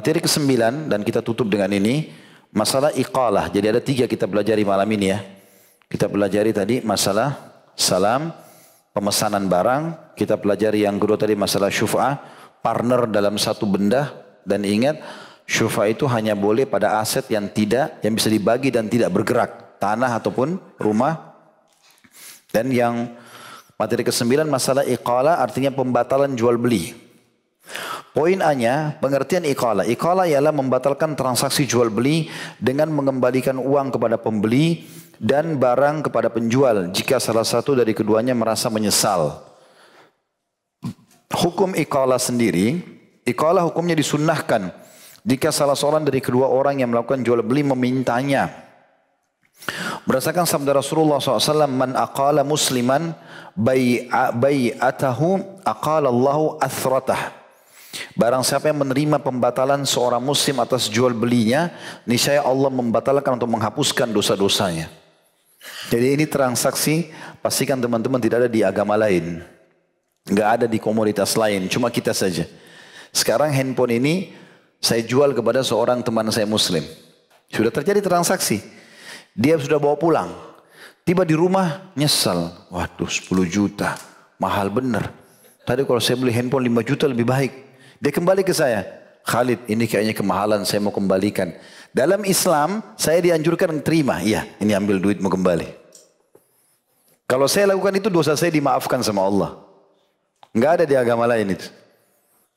Materi ke-9 dan kita tutup dengan ini masalah iqalah. Jadi ada tiga kita pelajari malam ini ya. Kita pelajari tadi masalah salam, pemesanan barang, kita pelajari yang kedua tadi masalah syuf'ah, partner dalam satu benda dan ingat syuf'ah itu hanya boleh pada aset yang tidak yang bisa dibagi dan tidak bergerak, tanah ataupun rumah. Dan yang materi ke-9 masalah iqalah artinya pembatalan jual beli. Poin A-nya, pengertian ikola. Ikola ialah membatalkan transaksi jual beli dengan mengembalikan uang kepada pembeli dan barang kepada penjual jika salah satu dari keduanya merasa menyesal. Hukum ikola sendiri, iqalah hukumnya disunnahkan jika salah seorang dari kedua orang yang melakukan jual beli memintanya. Berdasarkan sabda Rasulullah SAW, Man aqala musliman bay'atahu aqala Allahu athratah. Barang siapa yang menerima pembatalan seorang muslim atas jual belinya, niscaya Allah membatalkan untuk menghapuskan dosa-dosanya. Jadi ini transaksi, pastikan teman-teman tidak ada di agama lain. Nggak ada di komoditas lain, cuma kita saja. Sekarang handphone ini saya jual kepada seorang teman saya muslim. Sudah terjadi transaksi. Dia sudah bawa pulang. Tiba di rumah, nyesal. Waduh 10 juta, mahal bener. Tadi kalau saya beli handphone 5 juta lebih baik. Dia kembali ke saya. Khalid ini kayaknya kemahalan saya mau kembalikan. Dalam Islam saya dianjurkan terima. Iya ini ambil duit mau kembali. Kalau saya lakukan itu dosa saya dimaafkan sama Allah. Enggak ada di agama lain itu.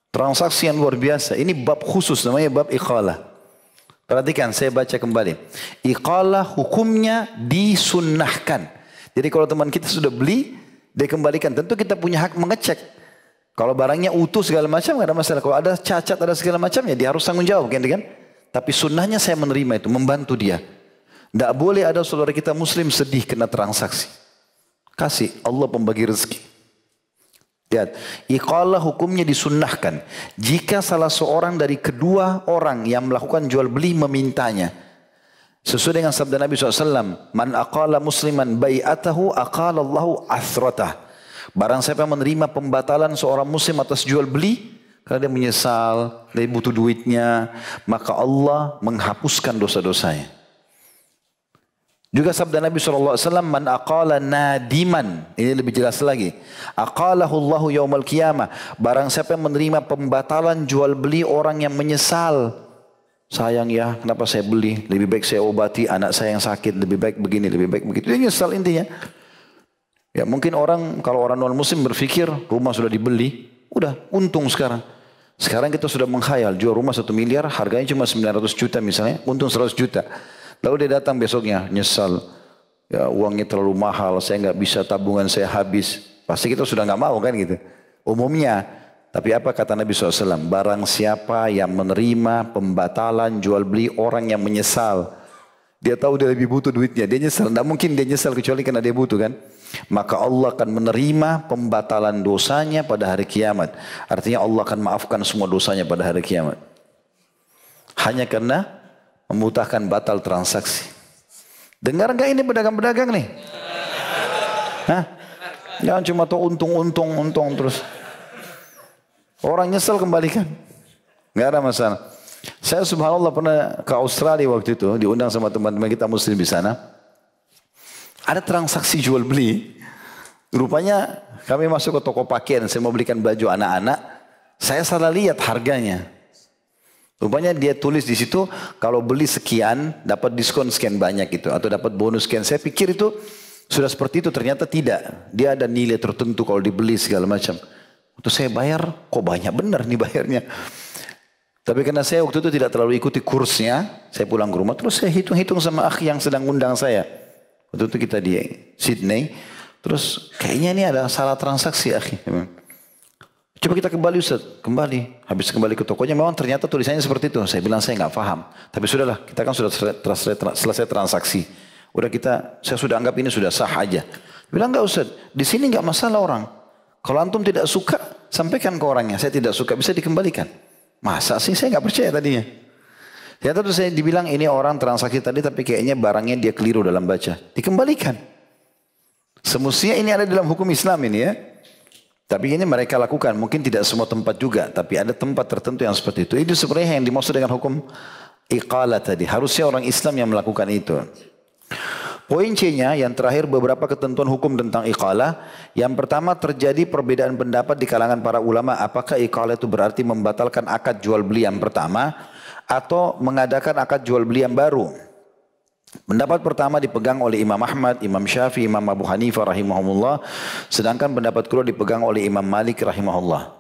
Transaksi yang luar biasa. Ini bab khusus namanya bab ikhala. Perhatikan saya baca kembali. ikhala hukumnya disunnahkan. Jadi kalau teman kita sudah beli, dia kembalikan. Tentu kita punya hak mengecek. Kalau barangnya utuh segala macam nggak ada masalah. Kalau ada cacat ada segala macam ya dia harus tanggung jawab kan, kan? Tapi sunnahnya saya menerima itu, membantu dia. Tidak boleh ada saudara kita muslim sedih kena transaksi. Kasih Allah pembagi rezeki. Lihat, iqalah hukumnya disunnahkan. Jika salah seorang dari kedua orang yang melakukan jual beli memintanya. Sesuai dengan sabda Nabi SAW. Man aqala musliman bay'atahu aqala Allahu asratah. Barang siapa menerima pembatalan seorang muslim atas jual beli, karena dia menyesal, dia butuh duitnya, maka Allah menghapuskan dosa-dosanya. Juga sabda Nabi SAW, Man aqala nadiman. Ini lebih jelas lagi. Aqalahu Allahu yawmal qiyamah. Barang siapa yang menerima pembatalan jual beli orang yang menyesal. Sayang ya, kenapa saya beli? Lebih baik saya obati anak saya yang sakit. Lebih baik begini, lebih baik begitu. Dia nyesal intinya. Ya mungkin orang kalau orang non muslim berpikir rumah sudah dibeli, udah untung sekarang. Sekarang kita sudah menghayal jual rumah satu miliar, harganya cuma 900 juta misalnya, untung 100 juta. Lalu dia datang besoknya nyesal, ya uangnya terlalu mahal, saya nggak bisa tabungan saya habis. Pasti kita sudah nggak mau kan gitu. Umumnya, tapi apa kata Nabi SAW? Barang siapa yang menerima pembatalan jual beli orang yang menyesal. Dia tahu dia lebih butuh duitnya. Dia nyesel. Tidak mungkin dia nyesel kecuali karena dia butuh kan. Maka Allah akan menerima pembatalan dosanya pada hari kiamat. Artinya Allah akan maafkan semua dosanya pada hari kiamat. Hanya karena memutahkan batal transaksi. Dengar nggak ini pedagang-pedagang nih? Hah? Jangan cuma tuh untung-untung, untung terus. Orang nyesel kembalikan. Nggak ada masalah. Saya subhanallah pernah ke Australia waktu itu, diundang sama teman-teman kita muslim di sana. Ada transaksi jual beli. Rupanya kami masuk ke toko pakaian, saya mau belikan baju anak-anak. Saya salah lihat harganya. Rupanya dia tulis di situ kalau beli sekian dapat diskon sekian banyak gitu atau dapat bonus sekian. Saya pikir itu sudah seperti itu ternyata tidak. Dia ada nilai tertentu kalau dibeli segala macam. Untuk saya bayar kok banyak benar nih bayarnya. Tapi karena saya waktu itu tidak terlalu ikuti kursnya, saya pulang ke rumah terus saya hitung-hitung sama akhi yang sedang undang saya. Waktu itu kita di Sydney, terus kayaknya ini ada salah transaksi akhi. Coba kita kembali Ustaz, kembali. Habis kembali ke tokonya memang ternyata tulisannya seperti itu. Saya bilang saya nggak paham. Tapi sudahlah, kita kan sudah selesai transaksi. Udah kita, saya sudah anggap ini sudah sah aja. Bilang nggak Ustaz, di sini nggak masalah orang. Kalau antum tidak suka, sampaikan ke orangnya. Saya tidak suka, bisa dikembalikan. Masa sih saya nggak percaya tadinya. Ya terus saya dibilang ini orang transaksi tadi tapi kayaknya barangnya dia keliru dalam baca. Dikembalikan. Semestinya ini ada dalam hukum Islam ini ya. Tapi ini mereka lakukan. Mungkin tidak semua tempat juga. Tapi ada tempat tertentu yang seperti itu. Itu sebenarnya yang dimaksud dengan hukum iqala tadi. Harusnya orang Islam yang melakukan itu. Poin C-nya yang terakhir beberapa ketentuan hukum tentang iqalah. Yang pertama terjadi perbedaan pendapat di kalangan para ulama apakah iqalah itu berarti membatalkan akad jual beli yang pertama atau mengadakan akad jual beli yang baru. Pendapat pertama dipegang oleh Imam Ahmad, Imam Syafi'i, Imam Abu Hanifah rahimahumullah, sedangkan pendapat kedua dipegang oleh Imam Malik rahimahullah.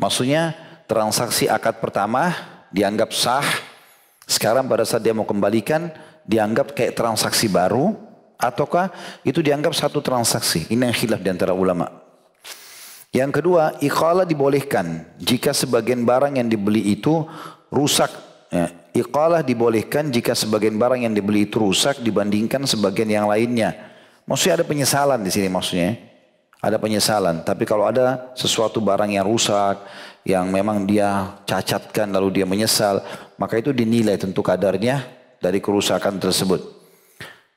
Maksudnya transaksi akad pertama dianggap sah. Sekarang pada saat dia mau kembalikan dianggap kayak transaksi baru ataukah itu dianggap satu transaksi. Ini yang khilaf di antara ulama. Yang kedua, iqalah dibolehkan jika sebagian barang yang dibeli itu rusak. Ya, iqalah dibolehkan jika sebagian barang yang dibeli itu rusak dibandingkan sebagian yang lainnya. Maksudnya ada penyesalan di sini maksudnya. Ada penyesalan. Tapi kalau ada sesuatu barang yang rusak, yang memang dia cacatkan lalu dia menyesal, maka itu dinilai tentu kadarnya dari kerusakan tersebut.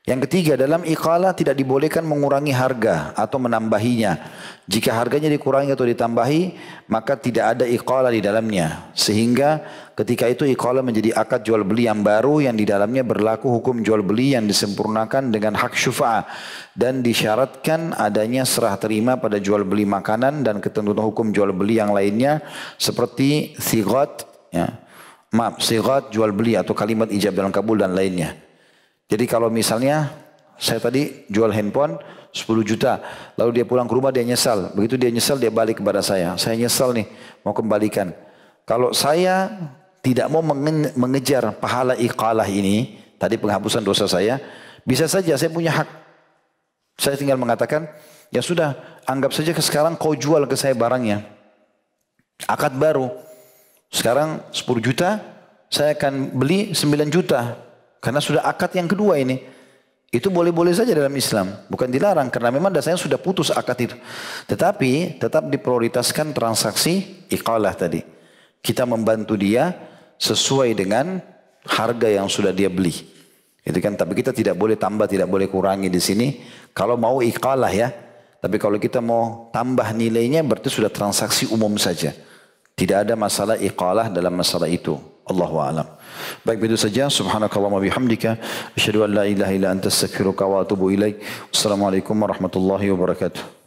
Yang ketiga, dalam ikhala tidak dibolehkan mengurangi harga atau menambahinya. Jika harganya dikurangi atau ditambahi, maka tidak ada ikhala di dalamnya. Sehingga ketika itu ikhala menjadi akad jual beli yang baru yang di dalamnya berlaku hukum jual beli yang disempurnakan dengan hak syufa'a dan disyaratkan adanya serah terima pada jual beli makanan dan ketentuan hukum jual beli yang lainnya seperti sigot ya maaf, sigat jual beli atau kalimat ijab dalam kabul dan lainnya. Jadi kalau misalnya saya tadi jual handphone 10 juta, lalu dia pulang ke rumah dia nyesal. Begitu dia nyesal dia balik kepada saya. Saya nyesal nih, mau kembalikan. Kalau saya tidak mau mengejar pahala iqalah ini, tadi penghapusan dosa saya, bisa saja saya punya hak. Saya tinggal mengatakan, ya sudah, anggap saja ke sekarang kau jual ke saya barangnya. Akad baru. Sekarang 10 juta, saya akan beli 9 juta. Karena sudah akad yang kedua ini. Itu boleh-boleh saja dalam Islam. Bukan dilarang karena memang dasarnya sudah putus akad itu. Tetapi tetap diprioritaskan transaksi iqalah tadi. Kita membantu dia sesuai dengan harga yang sudah dia beli. Itu kan tapi kita tidak boleh tambah, tidak boleh kurangi di sini kalau mau iqalah ya. Tapi kalau kita mau tambah nilainya berarti sudah transaksi umum saja. tidak ada masalah iqalah dalam masalah itu Allahu a'lam baik begitu saja subhanakallahumma bihamdika asyhadu an la ilaha illa anta astaghfiruka wa atubu ilaik assalamualaikum warahmatullahi wabarakatuh